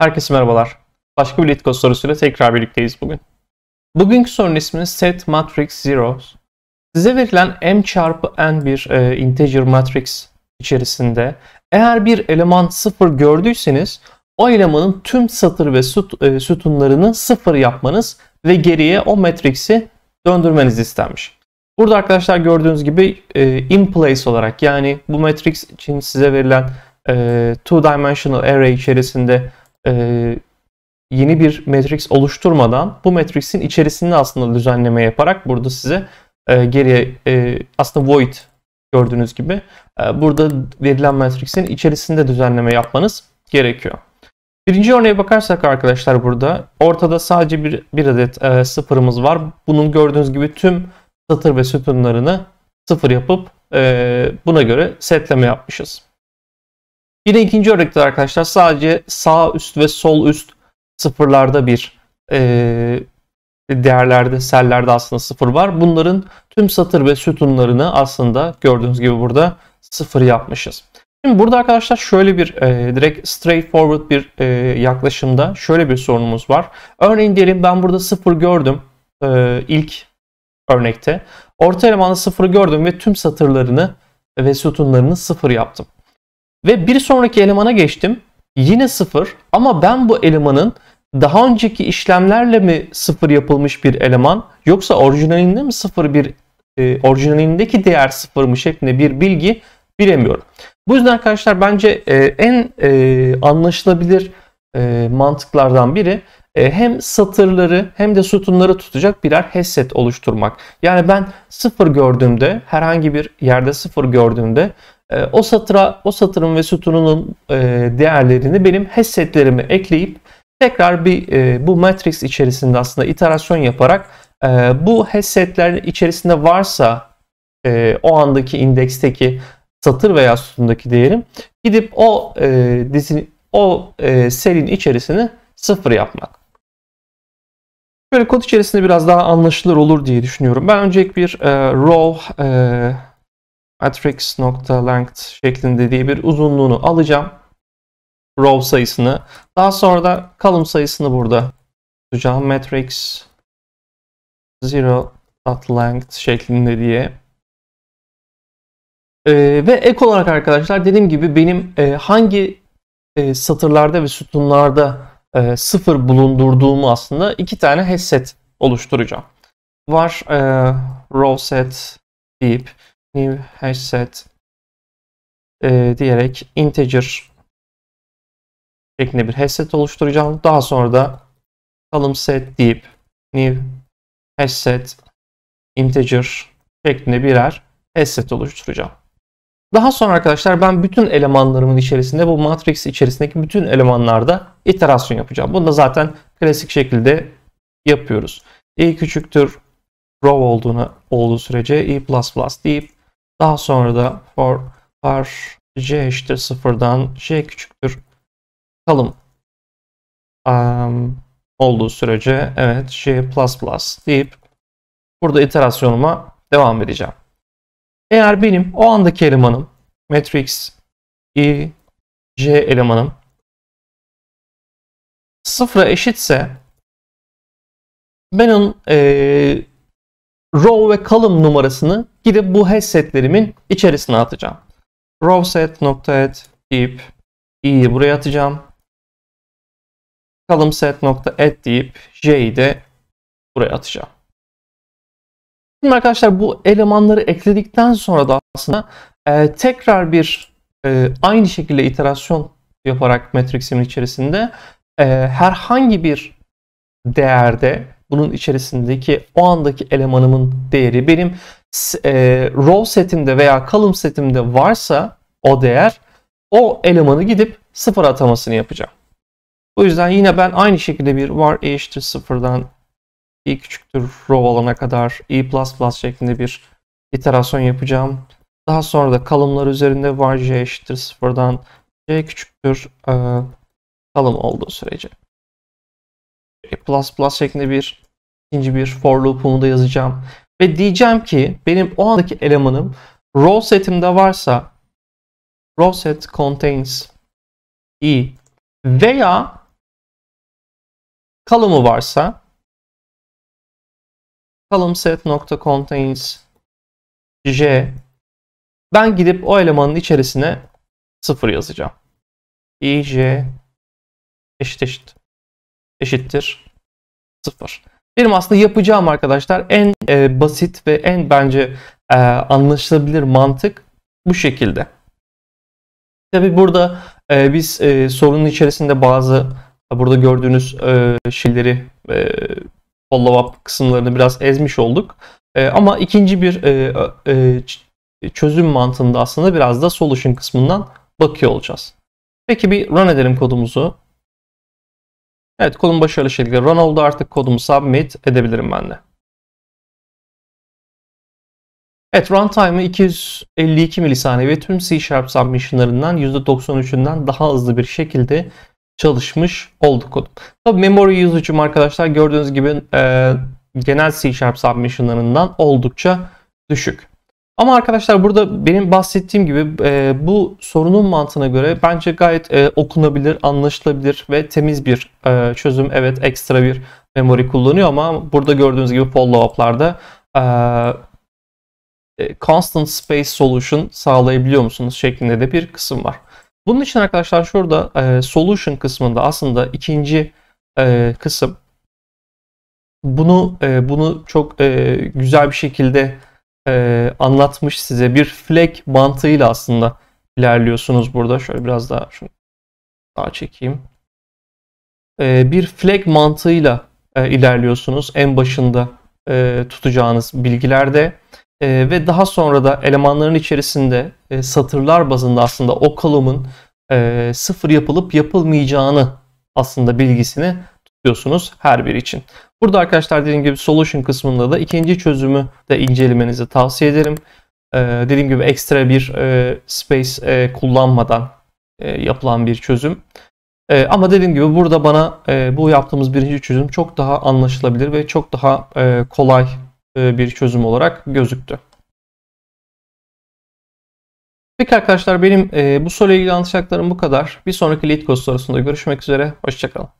Herkese merhabalar. Başka bir Litcode sorusuyla tekrar birlikteyiz bugün. Bugünkü sorunun ismi Set Matrix Zeros. Size verilen m çarpı n bir e, integer matrix içerisinde eğer bir eleman sıfır gördüyseniz o elemanın tüm satır ve süt, e, sütunlarını sıfır yapmanız ve geriye o matrixi döndürmeniz istenmiş. Burada arkadaşlar gördüğünüz gibi e, in place olarak yani bu matrix için size verilen e, two dimensional array içerisinde e, yeni bir matrix oluşturmadan bu matrixin içerisinde aslında düzenleme yaparak burada size e, geriye e, aslında void gördüğünüz gibi e, burada verilen matrixin içerisinde düzenleme yapmanız gerekiyor. Birinci örneğe bakarsak arkadaşlar burada ortada sadece bir, bir adet e, sıfırımız var. Bunun gördüğünüz gibi tüm satır ve sütunlarını sıfır yapıp e, buna göre setleme yapmışız. Yine ikinci örnekte arkadaşlar sadece sağ üst ve sol üst sıfırlarda bir e, değerlerde, sellerde aslında sıfır var. Bunların tüm satır ve sütunlarını aslında gördüğünüz gibi burada sıfır yapmışız. Şimdi burada arkadaşlar şöyle bir e, direkt straightforward bir e, yaklaşımda şöyle bir sorunumuz var. Örneğin diyelim ben burada sıfır gördüm e, ilk örnekte. Orta elemanda sıfır gördüm ve tüm satırlarını ve sütunlarını sıfır yaptım. Ve bir sonraki elemana geçtim. Yine 0 ama ben bu elemanın daha önceki işlemlerle mi 0 yapılmış bir eleman yoksa orijinalinde mi 0 bir e, orijinalindeki değer 0 mı şeklinde bir bilgi bilemiyorum. Bu yüzden arkadaşlar bence e, en e, anlaşılabilir e, mantıklardan biri e, hem satırları hem de sütunları tutacak birer headset oluşturmak. Yani ben sıfır gördüğümde herhangi bir yerde sıfır gördüğümde ee, o satıra, o satırın ve sütununun e, değerlerini benim hassetlerimi ekleyip tekrar bir e, bu matrix içerisinde aslında iterasyon yaparak e, bu hassetler içerisinde varsa o andaki indeksteki satır veya sütundaki değerim gidip o dizin o serinin içerisini sıfır yapmak. Böyle kod içerisinde biraz daha anlaşılır olur diye düşünüyorum. Ben öncelik bir row matrix.length şeklinde diye bir uzunluğunu alacağım. Row sayısını. Daha sonra da kalım sayısını burada tutacağım. Matrix 0.length şeklinde diye. Ee, ve ek olarak arkadaşlar dediğim gibi benim e, hangi e, satırlarda ve sütunlarda e, sıfır bulundurduğumu aslında iki tane headset oluşturacağım. Var e, row set deyip new hash set e, diyerek integer şeklinde bir hash set oluşturacağım. Daha sonra da column set deyip new hash set integer şeklinde birer hash set oluşturacağım. Daha sonra arkadaşlar ben bütün elemanlarımın içerisinde bu matrix içerisindeki bütün elemanlarda iterasyon yapacağım. Bunu da zaten klasik şekilde yapıyoruz. i küçüktür row olduğunu olduğu sürece i++ deyip daha sonra da for var c eşittir sıfırdan c küçüktür kalım um, olduğu sürece evet c++ deyip burada iterasyonuma devam edeceğim. Eğer benim o andaki elemanım matrix i c elemanım sıfıra eşitse ben onun e, row ve column numarasını gidip bu hash setlerimin içerisine atacağım. Row set nokta add deyip i'yi buraya atacağım. Column set nokta add deyip j'yi de buraya atacağım. Şimdi arkadaşlar bu elemanları ekledikten sonra da aslında e, tekrar bir e, aynı şekilde iterasyon yaparak matrix'imin içerisinde e, herhangi bir değerde bunun içerisindeki o andaki elemanımın değeri benim e, row setimde veya column setimde varsa o değer o elemanı gidip sıfır atamasını yapacağım. Bu yüzden yine ben aynı şekilde bir var eşittir sıfırdan i küçüktür row alana kadar i++ şeklinde bir iterasyon yapacağım. Daha sonra da kalımlar üzerinde var j eşittir sıfırdan j küçüktür kalım e, olduğu sürece. E++ şeklinde bir ikinci bir for loop'umu da yazacağım. Ve diyeceğim ki benim o andaki elemanım row setimde varsa row set contains i veya kalımı varsa kalım set nokta contains j ben gidip o elemanın içerisine sıfır yazacağım. i j eşit eşit eşittir sıfır. Benim aslında yapacağım arkadaşlar en e, basit ve en bence e, anlaşılabilir mantık bu şekilde. Tabi burada e, biz e, sorunun içerisinde bazı burada gördüğünüz e, şeyleri e, follow up kısımlarını biraz ezmiş olduk. E, ama ikinci bir e, e, e çözüm mantığında aslında biraz da solution kısmından bakıyor olacağız. Peki bir run edelim kodumuzu. Evet kodum başarılı şekilde run oldu. Artık kodumu submit edebilirim ben de. Evet runtime'ı 252 milisaniye ve tüm C Sharp submission'larından %93'ünden daha hızlı bir şekilde çalışmış olduk kodum. Tabi memory usage'ım arkadaşlar gördüğünüz gibi e, genel C Sharp submission'larından oldukça düşük. Ama arkadaşlar burada benim bahsettiğim gibi e, bu sorunun mantığına göre bence gayet e, okunabilir, anlaşılabilir ve temiz bir e, çözüm. Evet ekstra bir memori kullanıyor ama burada gördüğünüz gibi follow-up'larda e, e constant space solution sağlayabiliyor musunuz şeklinde de bir kısım var. Bunun için arkadaşlar şurada e, solution kısmında aslında ikinci e, kısım bunu e, bunu çok e, güzel bir şekilde e, anlatmış size. Bir flag mantığıyla aslında ilerliyorsunuz burada. Şöyle biraz daha şunu daha çekeyim. E, bir flag mantığıyla e, ilerliyorsunuz. En başında e, tutacağınız bilgilerde e, ve daha sonra da elemanların içerisinde e, satırlar bazında aslında o kalımın e, sıfır yapılıp yapılmayacağını aslında bilgisini diyorsunuz her biri için. Burada arkadaşlar dediğim gibi solution kısmında da ikinci çözümü de incelemenizi tavsiye ederim. Ee, dediğim gibi ekstra bir e, space e, kullanmadan e, yapılan bir çözüm. E, ama dediğim gibi burada bana e, bu yaptığımız birinci çözüm çok daha anlaşılabilir ve çok daha e, kolay e, bir çözüm olarak gözüktü. Peki arkadaşlar benim e, bu soruyla ilgili anlatacaklarım bu kadar. Bir sonraki lead course sonrasında görüşmek üzere. Hoşçakalın.